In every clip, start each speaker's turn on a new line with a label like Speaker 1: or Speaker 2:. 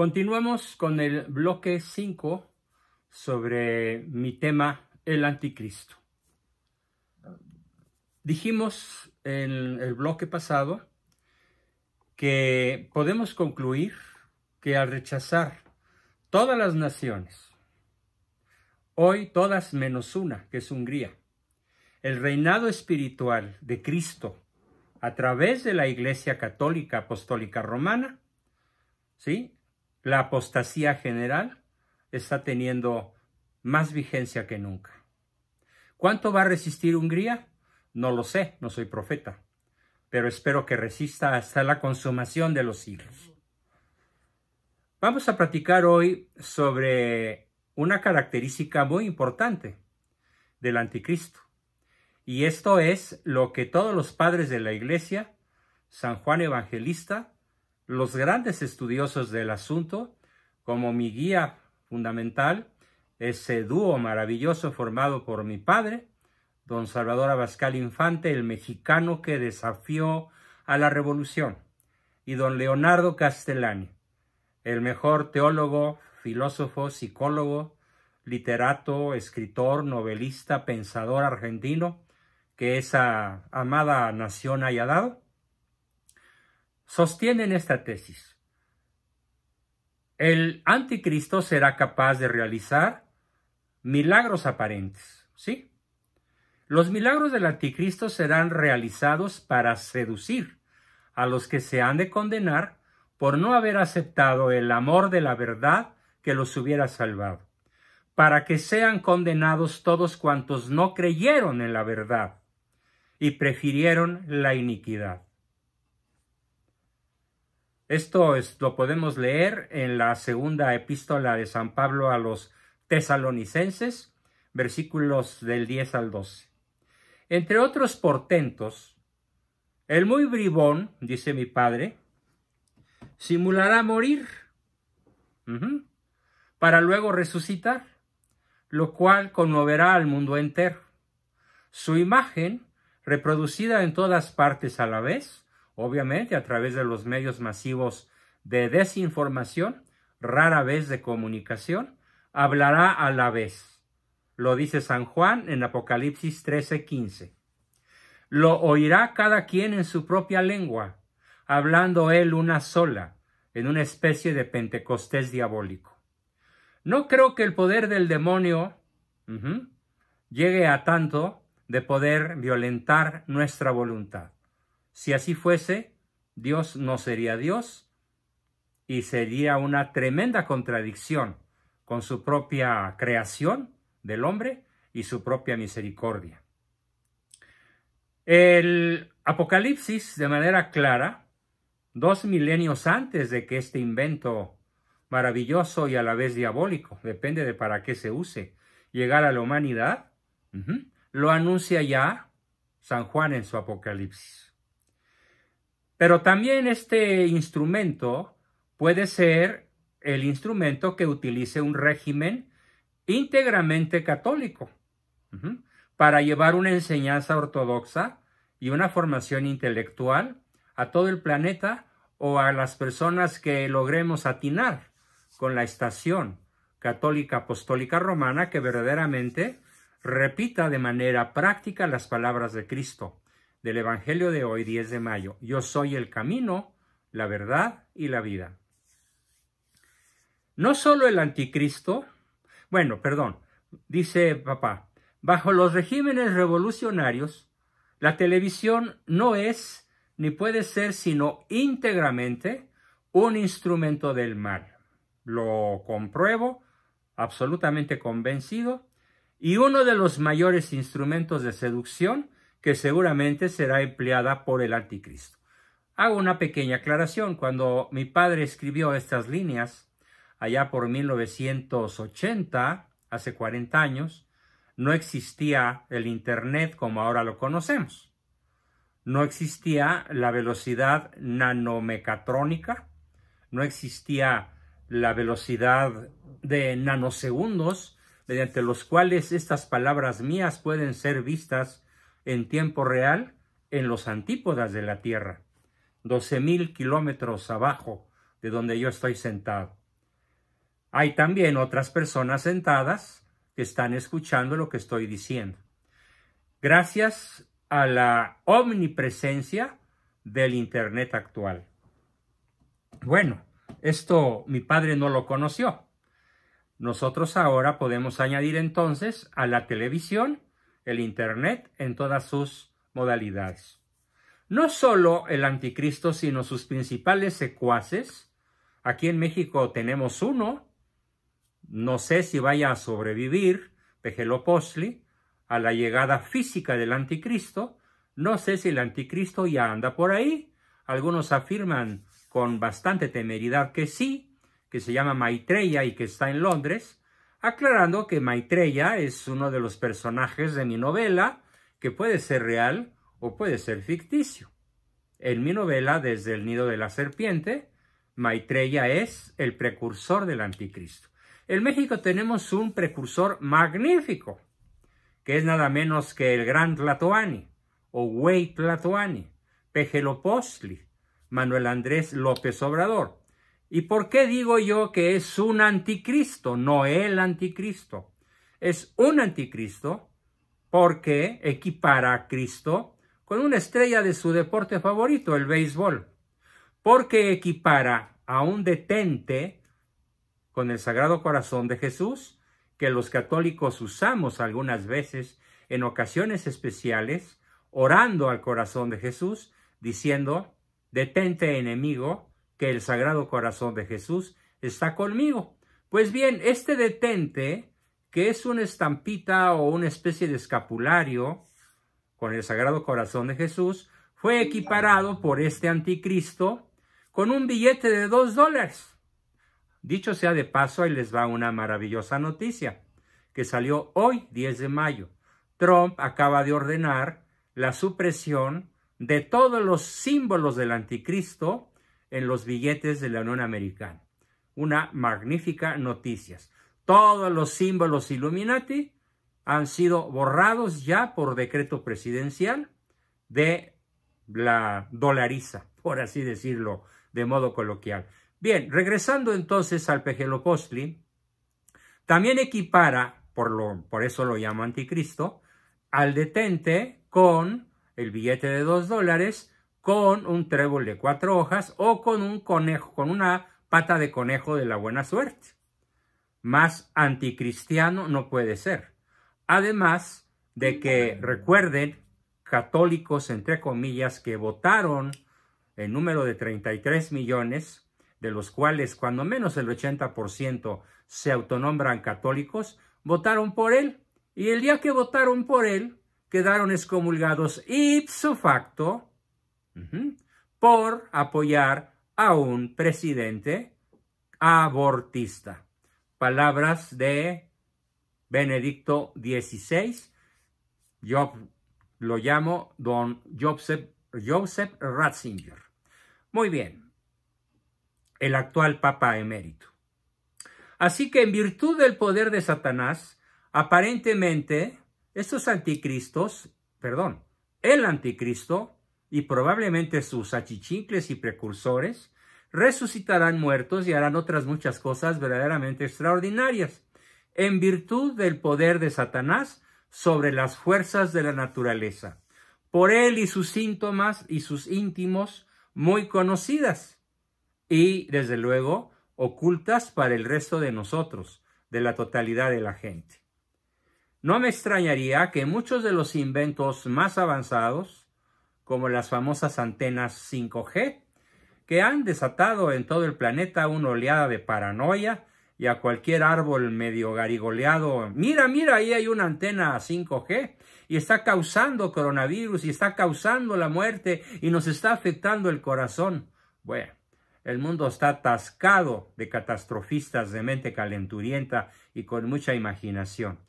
Speaker 1: Continuamos con el bloque 5 sobre mi tema, el anticristo. Dijimos en el bloque pasado que podemos concluir que al rechazar todas las naciones, hoy todas menos una, que es Hungría, el reinado espiritual de Cristo a través de la Iglesia Católica Apostólica Romana, ¿sí? la apostasía general está teniendo más vigencia que nunca. ¿Cuánto va a resistir Hungría? No lo sé, no soy profeta, pero espero que resista hasta la consumación de los siglos. Vamos a platicar hoy sobre una característica muy importante del anticristo. Y esto es lo que todos los padres de la iglesia, San Juan Evangelista, los grandes estudiosos del asunto, como mi guía fundamental, ese dúo maravilloso formado por mi padre, don Salvador Abascal Infante, el mexicano que desafió a la revolución, y don Leonardo Castellani, el mejor teólogo, filósofo, psicólogo, literato, escritor, novelista, pensador argentino que esa amada nación haya dado sostienen esta tesis. El anticristo será capaz de realizar milagros aparentes, ¿sí? Los milagros del anticristo serán realizados para seducir a los que se han de condenar por no haber aceptado el amor de la verdad que los hubiera salvado, para que sean condenados todos cuantos no creyeron en la verdad y prefirieron la iniquidad. Esto es, lo podemos leer en la segunda epístola de San Pablo a los tesalonicenses, versículos del 10 al 12. Entre otros portentos, el muy bribón, dice mi padre, simulará morir para luego resucitar, lo cual conmoverá al mundo entero. Su imagen, reproducida en todas partes a la vez, obviamente a través de los medios masivos de desinformación, rara vez de comunicación, hablará a la vez. Lo dice San Juan en Apocalipsis 13:15. Lo oirá cada quien en su propia lengua, hablando él una sola, en una especie de Pentecostés diabólico. No creo que el poder del demonio llegue a tanto de poder violentar nuestra voluntad. Si así fuese, Dios no sería Dios y sería una tremenda contradicción con su propia creación del hombre y su propia misericordia. El Apocalipsis, de manera clara, dos milenios antes de que este invento maravilloso y a la vez diabólico, depende de para qué se use, llegara a la humanidad, lo anuncia ya San Juan en su Apocalipsis. Pero también este instrumento puede ser el instrumento que utilice un régimen íntegramente católico para llevar una enseñanza ortodoxa y una formación intelectual a todo el planeta o a las personas que logremos atinar con la estación católica apostólica romana que verdaderamente repita de manera práctica las palabras de Cristo del Evangelio de hoy, 10 de mayo. Yo soy el camino, la verdad y la vida. No solo el anticristo, bueno, perdón, dice papá, bajo los regímenes revolucionarios, la televisión no es ni puede ser sino íntegramente un instrumento del mal. Lo compruebo, absolutamente convencido, y uno de los mayores instrumentos de seducción que seguramente será empleada por el anticristo. Hago una pequeña aclaración. Cuando mi padre escribió estas líneas, allá por 1980, hace 40 años, no existía el Internet como ahora lo conocemos. No existía la velocidad nanomecatrónica, no existía la velocidad de nanosegundos, mediante los cuales estas palabras mías pueden ser vistas en tiempo real en los antípodas de la Tierra, 12.000 kilómetros abajo de donde yo estoy sentado. Hay también otras personas sentadas que están escuchando lo que estoy diciendo. Gracias a la omnipresencia del Internet actual. Bueno, esto mi padre no lo conoció. Nosotros ahora podemos añadir entonces a la televisión el Internet en todas sus modalidades. No solo el anticristo, sino sus principales secuaces. Aquí en México tenemos uno. No sé si vaya a sobrevivir Pejelopostli a la llegada física del anticristo. No sé si el anticristo ya anda por ahí. Algunos afirman con bastante temeridad que sí, que se llama Maitreya y que está en Londres aclarando que Maitreya es uno de los personajes de mi novela que puede ser real o puede ser ficticio. En mi novela Desde el nido de la serpiente, Maitreya es el precursor del anticristo. En México tenemos un precursor magnífico, que es nada menos que el gran Tlatoani, o Wei Tlatoani, Pejelopostli, Manuel Andrés López Obrador. ¿Y por qué digo yo que es un anticristo, no el anticristo? Es un anticristo porque equipara a Cristo con una estrella de su deporte favorito, el béisbol, porque equipara a un detente con el Sagrado Corazón de Jesús, que los católicos usamos algunas veces en ocasiones especiales, orando al corazón de Jesús, diciendo, detente enemigo, que el Sagrado Corazón de Jesús está conmigo. Pues bien, este detente, que es una estampita o una especie de escapulario con el Sagrado Corazón de Jesús, fue equiparado por este anticristo con un billete de dos dólares. Dicho sea de paso, ahí les va una maravillosa noticia que salió hoy, 10 de mayo. Trump acaba de ordenar la supresión de todos los símbolos del anticristo en los billetes de la Unión Americana. Una magnífica noticia. Todos los símbolos Illuminati han sido borrados ya por decreto presidencial de la dolariza, por así decirlo, de modo coloquial. Bien, regresando entonces al Pejelopostli, también equipara, por, lo, por eso lo llamo anticristo, al detente con el billete de dos dólares con un trébol de cuatro hojas o con un conejo, con una pata de conejo de la buena suerte. Más anticristiano no puede ser. Además de que recuerden, católicos, entre comillas, que votaron el número de 33 millones, de los cuales cuando menos el 80% se autonombran católicos, votaron por él. Y el día que votaron por él, quedaron excomulgados ipso facto por apoyar a un presidente abortista. Palabras de Benedicto XVI. Yo lo llamo don Joseph, Ratzinger. Muy bien, el actual Papa emérito. Así que en virtud del poder de Satanás, aparentemente estos anticristos, perdón, el anticristo y probablemente sus achichincles y precursores, resucitarán muertos y harán otras muchas cosas verdaderamente extraordinarias, en virtud del poder de Satanás sobre las fuerzas de la naturaleza, por él y sus síntomas y sus íntimos muy conocidas y, desde luego, ocultas para el resto de nosotros, de la totalidad de la gente. No me extrañaría que muchos de los inventos más avanzados como las famosas antenas 5G, que han desatado en todo el planeta una oleada de paranoia y a cualquier árbol medio garigoleado, mira, mira, ahí hay una antena 5G y está causando coronavirus y está causando la muerte y nos está afectando el corazón. Bueno, el mundo está atascado de catastrofistas de mente calenturienta y con mucha imaginación.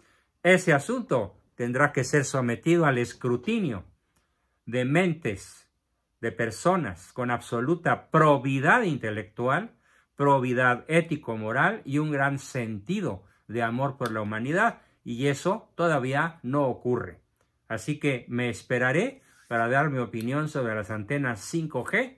Speaker 1: Ese asunto tendrá que ser sometido al escrutinio de mentes, de personas con absoluta probidad intelectual, probidad ético-moral y un gran sentido de amor por la humanidad. Y eso todavía no ocurre. Así que me esperaré para dar mi opinión sobre las antenas 5G,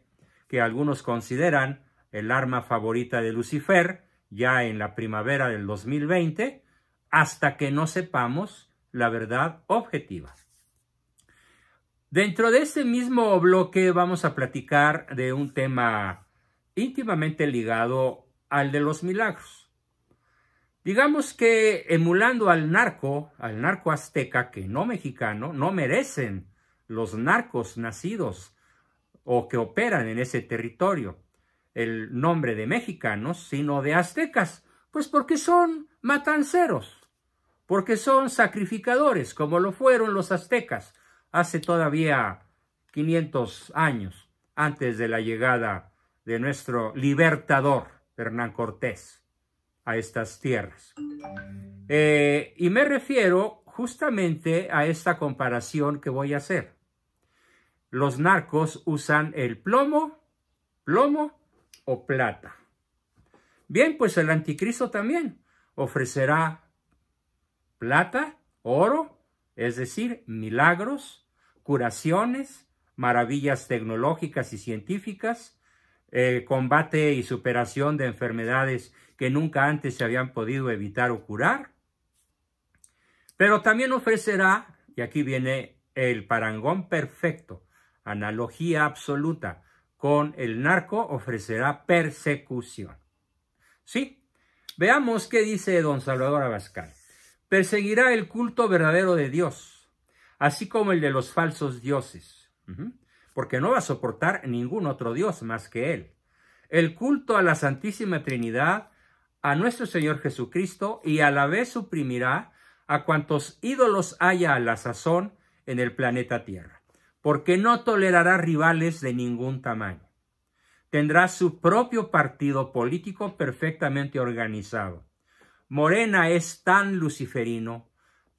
Speaker 1: que algunos consideran el arma favorita de Lucifer ya en la primavera del 2020, hasta que no sepamos la verdad objetiva. Dentro de ese mismo bloque vamos a platicar de un tema íntimamente ligado al de los milagros. Digamos que emulando al narco, al narco azteca, que no mexicano, no merecen los narcos nacidos o que operan en ese territorio el nombre de mexicanos, sino de aztecas, pues porque son matanceros, porque son sacrificadores, como lo fueron los aztecas, hace todavía 500 años antes de la llegada de nuestro libertador Hernán Cortés a estas tierras. Eh, y me refiero justamente a esta comparación que voy a hacer. Los narcos usan el plomo, plomo o plata. Bien, pues el anticristo también ofrecerá plata, oro, es decir, milagros, curaciones, maravillas tecnológicas y científicas, eh, combate y superación de enfermedades que nunca antes se habían podido evitar o curar. Pero también ofrecerá, y aquí viene el parangón perfecto, analogía absoluta, con el narco ofrecerá persecución. ¿Sí? Veamos qué dice don Salvador Abascal. Perseguirá el culto verdadero de Dios así como el de los falsos dioses, porque no va a soportar ningún otro dios más que él. El culto a la Santísima Trinidad, a nuestro Señor Jesucristo, y a la vez suprimirá a cuantos ídolos haya a la sazón en el planeta Tierra, porque no tolerará rivales de ningún tamaño. Tendrá su propio partido político perfectamente organizado. Morena es tan luciferino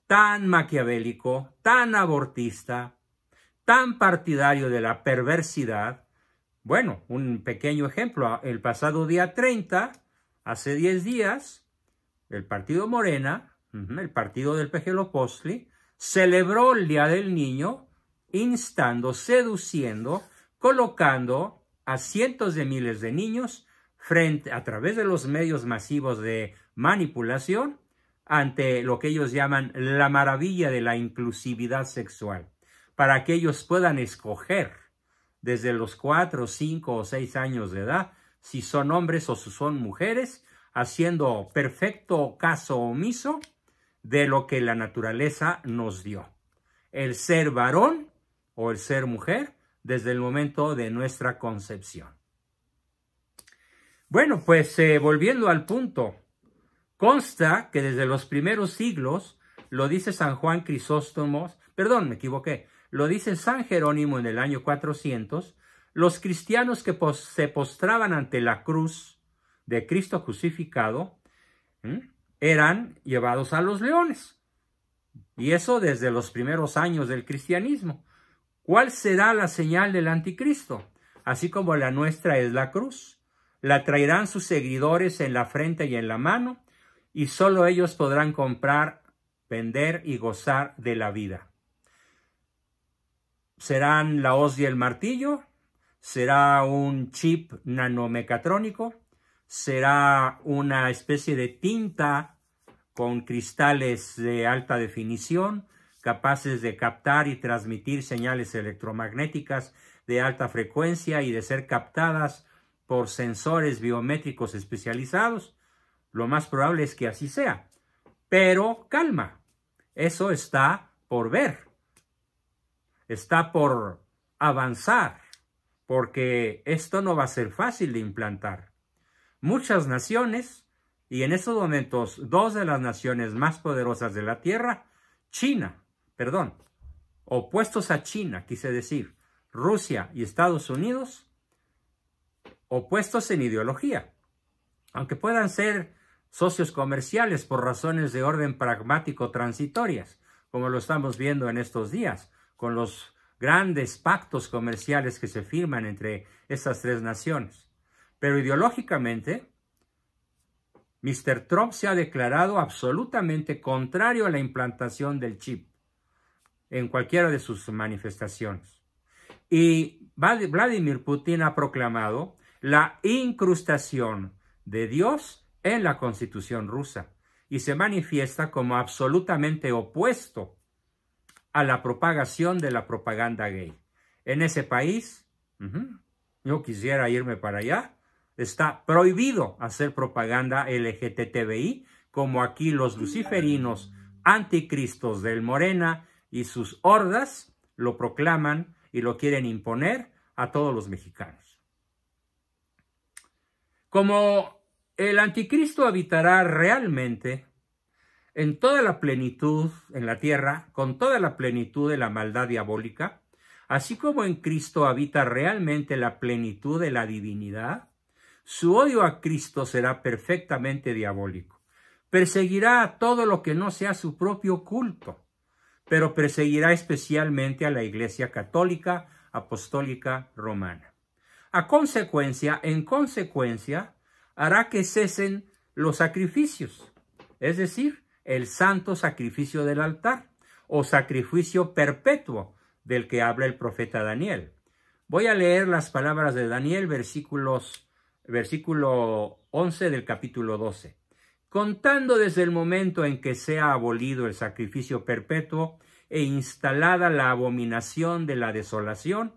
Speaker 1: tan maquiavélico, tan abortista, tan partidario de la perversidad. Bueno, un pequeño ejemplo, el pasado día 30, hace 10 días, el partido Morena, el partido del Pejelopostli, celebró el Día del Niño instando, seduciendo, colocando a cientos de miles de niños frente a través de los medios masivos de manipulación ante lo que ellos llaman la maravilla de la inclusividad sexual, para que ellos puedan escoger desde los cuatro, cinco o seis años de edad si son hombres o si son mujeres, haciendo perfecto caso omiso de lo que la naturaleza nos dio. El ser varón o el ser mujer desde el momento de nuestra concepción. Bueno, pues eh, volviendo al punto, Consta que desde los primeros siglos, lo dice San Juan Crisóstomo, perdón, me equivoqué, lo dice San Jerónimo en el año 400, los cristianos que se postraban ante la cruz de Cristo crucificado eran llevados a los leones. Y eso desde los primeros años del cristianismo. ¿Cuál será la señal del anticristo? Así como la nuestra es la cruz. La traerán sus seguidores en la frente y en la mano y solo ellos podrán comprar, vender y gozar de la vida. Serán la hoz y el martillo, será un chip nanomecatrónico, será una especie de tinta con cristales de alta definición capaces de captar y transmitir señales electromagnéticas de alta frecuencia y de ser captadas por sensores biométricos especializados. Lo más probable es que así sea. Pero calma, eso está por ver. Está por avanzar, porque esto no va a ser fácil de implantar. Muchas naciones, y en estos momentos dos de las naciones más poderosas de la Tierra, China, perdón, opuestos a China, quise decir, Rusia y Estados Unidos, opuestos en ideología. Aunque puedan ser socios comerciales por razones de orden pragmático transitorias, como lo estamos viendo en estos días, con los grandes pactos comerciales que se firman entre estas tres naciones. Pero ideológicamente, Mr. Trump se ha declarado absolutamente contrario a la implantación del chip en cualquiera de sus manifestaciones. Y Vladimir Putin ha proclamado la incrustación de Dios en la constitución rusa y se manifiesta como absolutamente opuesto a la propagación de la propaganda gay. En ese país, yo quisiera irme para allá, está prohibido hacer propaganda LGTBI, como aquí los luciferinos anticristos del Morena y sus hordas lo proclaman y lo quieren imponer a todos los mexicanos. Como el anticristo habitará realmente en toda la plenitud en la tierra, con toda la plenitud de la maldad diabólica, así como en Cristo habita realmente la plenitud de la divinidad, su odio a Cristo será perfectamente diabólico. Perseguirá a todo lo que no sea su propio culto, pero perseguirá especialmente a la Iglesia Católica Apostólica Romana. A consecuencia, en consecuencia, hará que cesen los sacrificios, es decir, el santo sacrificio del altar o sacrificio perpetuo del que habla el profeta Daniel. Voy a leer las palabras de Daniel, versículos, versículo 11 del capítulo 12. Contando desde el momento en que sea abolido el sacrificio perpetuo e instalada la abominación de la desolación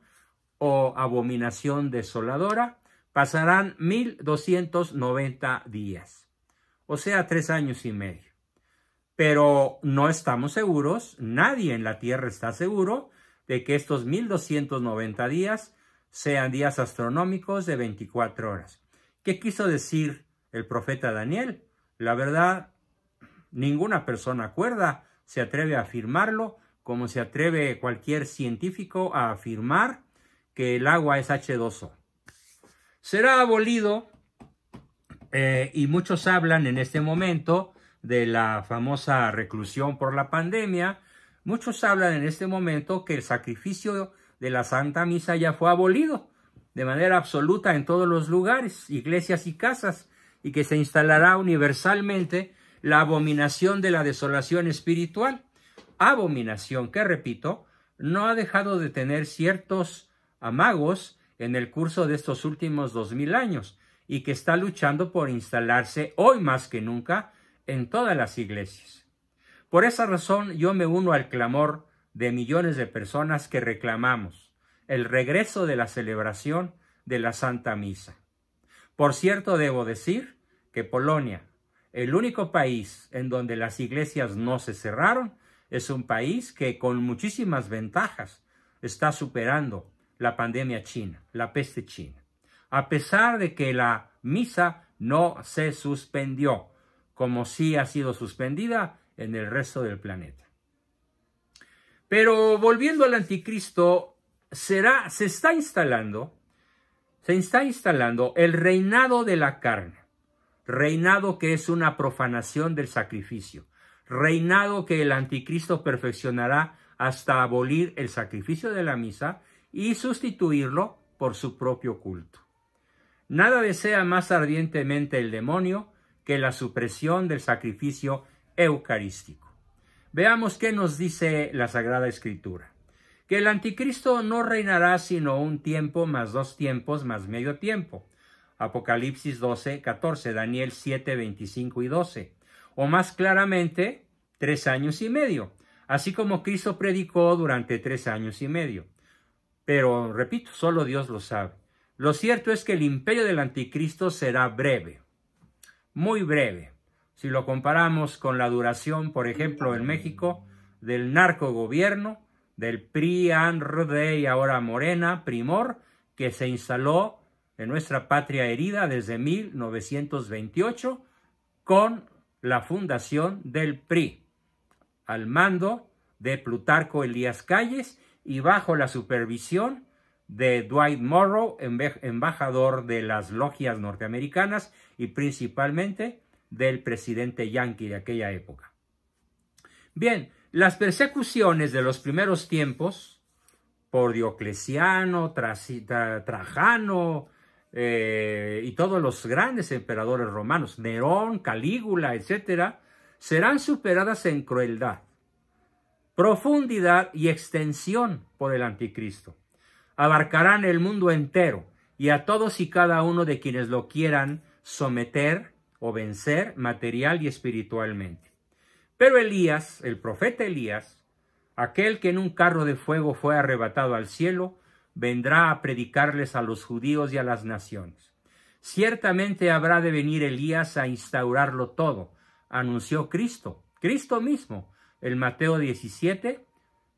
Speaker 1: o abominación desoladora, pasarán 1290 días, o sea, tres años y medio. Pero no estamos seguros, nadie en la Tierra está seguro de que estos 1290 días sean días astronómicos de 24 horas. ¿Qué quiso decir el profeta Daniel? La verdad, ninguna persona acuerda, se atreve a afirmarlo, como se atreve cualquier científico a afirmar que el agua es H2O será abolido, eh, y muchos hablan en este momento de la famosa reclusión por la pandemia, muchos hablan en este momento que el sacrificio de la Santa Misa ya fue abolido de manera absoluta en todos los lugares, iglesias y casas, y que se instalará universalmente la abominación de la desolación espiritual. Abominación que, repito, no ha dejado de tener ciertos amagos en el curso de estos últimos dos mil años y que está luchando por instalarse hoy más que nunca en todas las iglesias. Por esa razón yo me uno al clamor de millones de personas que reclamamos el regreso de la celebración de la Santa Misa. Por cierto, debo decir que Polonia, el único país en donde las iglesias no se cerraron, es un país que con muchísimas ventajas está superando la pandemia china, la peste china. A pesar de que la misa no se suspendió, como si ha sido suspendida en el resto del planeta. Pero volviendo al anticristo, será, se está instalando, se está instalando el reinado de la carne, reinado que es una profanación del sacrificio, reinado que el anticristo perfeccionará hasta abolir el sacrificio de la misa y sustituirlo por su propio culto. Nada desea más ardientemente el demonio que la supresión del sacrificio eucarístico. Veamos qué nos dice la Sagrada Escritura. Que el anticristo no reinará sino un tiempo más dos tiempos más medio tiempo. Apocalipsis 12, 14, Daniel 7, 25 y 12. O más claramente, tres años y medio, así como Cristo predicó durante tres años y medio. Pero, repito, solo Dios lo sabe. Lo cierto es que el imperio del anticristo será breve, muy breve. Si lo comparamos con la duración, por ejemplo, en México, del narcogobierno, del PRI, ANRDE y ahora Morena, Primor, que se instaló en nuestra patria herida desde 1928 con la fundación del PRI, al mando de Plutarco Elías Calles y bajo la supervisión de Dwight Morrow, embajador de las logias norteamericanas y principalmente del presidente yankee de aquella época. Bien, las persecuciones de los primeros tiempos por Diocleciano, Trajano eh, y todos los grandes emperadores romanos, Nerón, Calígula, etc., serán superadas en crueldad profundidad y extensión por el anticristo. Abarcarán el mundo entero y a todos y cada uno de quienes lo quieran someter o vencer material y espiritualmente. Pero Elías, el profeta Elías, aquel que en un carro de fuego fue arrebatado al cielo, vendrá a predicarles a los judíos y a las naciones. Ciertamente habrá de venir Elías a instaurarlo todo, anunció Cristo, Cristo mismo, el Mateo 17,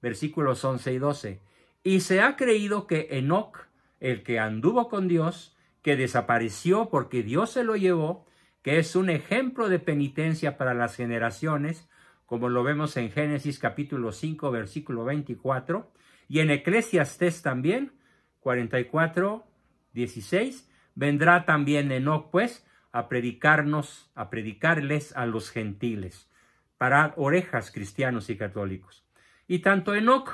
Speaker 1: versículos 11 y 12. Y se ha creído que Enoch, el que anduvo con Dios, que desapareció porque Dios se lo llevó, que es un ejemplo de penitencia para las generaciones, como lo vemos en Génesis capítulo 5, versículo 24, y en Eclesiastes también, 44, 16, vendrá también Enoch, pues, a predicarnos, a predicarles a los gentiles para orejas cristianos y católicos. Y tanto Enoc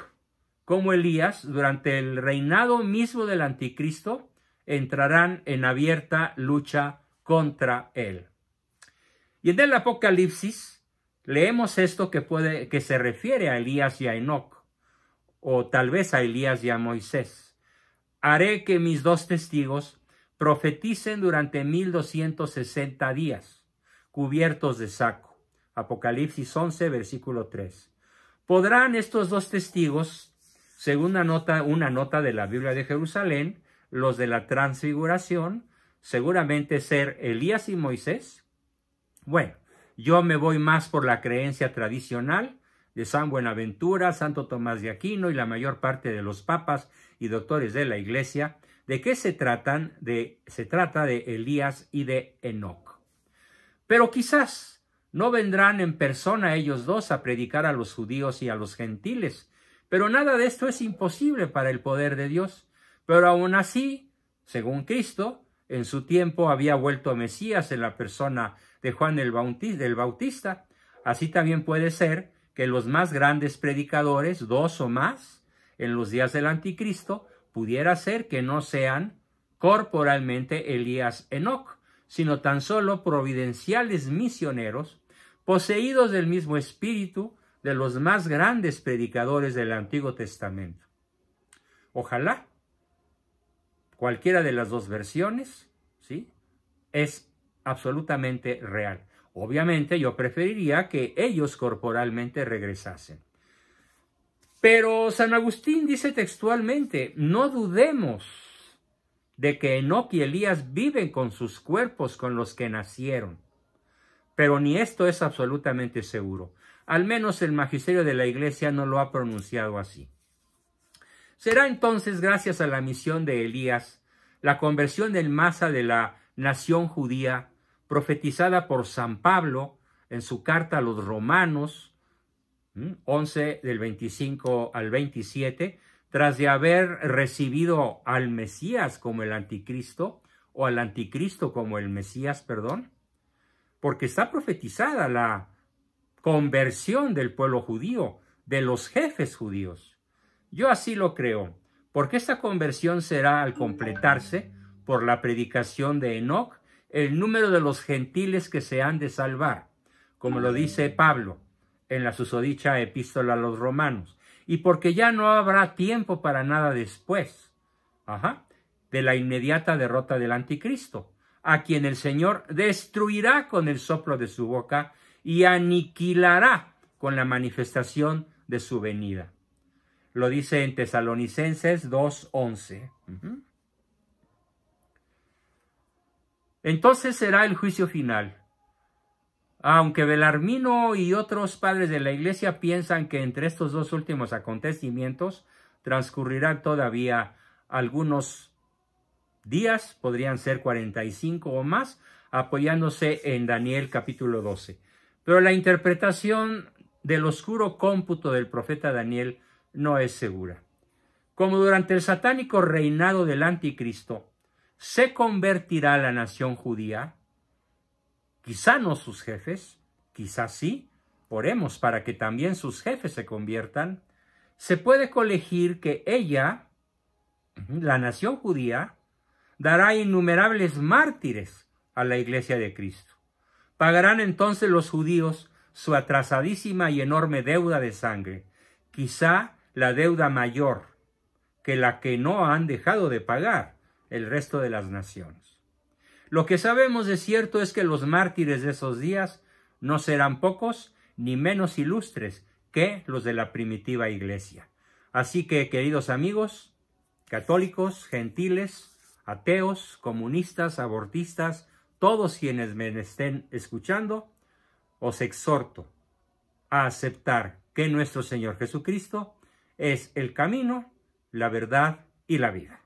Speaker 1: como Elías, durante el reinado mismo del anticristo, entrarán en abierta lucha contra él. Y en el Apocalipsis leemos esto que, puede, que se refiere a Elías y a Enoc, o tal vez a Elías y a Moisés. Haré que mis dos testigos profeticen durante mil 1260 días, cubiertos de saco. Apocalipsis 11, versículo 3. Podrán estos dos testigos, según una nota, una nota de la Biblia de Jerusalén, los de la transfiguración, seguramente ser Elías y Moisés. Bueno, yo me voy más por la creencia tradicional de San Buenaventura, Santo Tomás de Aquino y la mayor parte de los papas y doctores de la Iglesia, de que se tratan de se trata de Elías y de Enoc. Pero quizás no vendrán en persona ellos dos a predicar a los judíos y a los gentiles, pero nada de esto es imposible para el poder de Dios. Pero aún así, según Cristo, en su tiempo había vuelto a Mesías en la persona de Juan el Bautista. Así también puede ser que los más grandes predicadores, dos o más, en los días del anticristo, pudiera ser que no sean corporalmente Elías Enoch, sino tan solo providenciales misioneros poseídos del mismo espíritu de los más grandes predicadores del Antiguo Testamento. Ojalá cualquiera de las dos versiones, ¿sí? Es absolutamente real. Obviamente yo preferiría que ellos corporalmente regresasen. Pero San Agustín dice textualmente, no dudemos de que Enoch y Elías viven con sus cuerpos con los que nacieron. Pero ni esto es absolutamente seguro. Al menos el magisterio de la iglesia no lo ha pronunciado así. Será entonces gracias a la misión de Elías, la conversión del masa de la nación judía, profetizada por San Pablo en su carta a los romanos, 11 del 25 al 27, tras de haber recibido al Mesías como el anticristo, o al anticristo como el Mesías, perdón, porque está profetizada la conversión del pueblo judío, de los jefes judíos. Yo así lo creo, porque esta conversión será al completarse por la predicación de Enoch, el número de los gentiles que se han de salvar, como lo dice Pablo en la susodicha epístola a los romanos, y porque ya no habrá tiempo para nada después, ajá, de la inmediata derrota del anticristo a quien el Señor destruirá con el soplo de su boca y aniquilará con la manifestación de su venida. Lo dice en Tesalonicenses 2.11. Entonces será el juicio final. Aunque Belarmino y otros padres de la iglesia piensan que entre estos dos últimos acontecimientos transcurrirán todavía algunos días, podrían ser 45 o más, apoyándose en Daniel capítulo 12. Pero la interpretación del oscuro cómputo del profeta Daniel no es segura. Como durante el satánico reinado del anticristo, se convertirá la nación judía, quizá no sus jefes, quizá sí, oremos para que también sus jefes se conviertan, se puede colegir que ella, la nación judía, dará innumerables mártires a la iglesia de Cristo. Pagarán entonces los judíos su atrasadísima y enorme deuda de sangre, quizá la deuda mayor que la que no han dejado de pagar el resto de las naciones. Lo que sabemos de cierto es que los mártires de esos días no serán pocos ni menos ilustres que los de la primitiva iglesia. Así que, queridos amigos, católicos, gentiles, ateos, comunistas, abortistas, todos quienes me estén escuchando, os exhorto a aceptar que nuestro Señor Jesucristo es el camino, la verdad y la vida.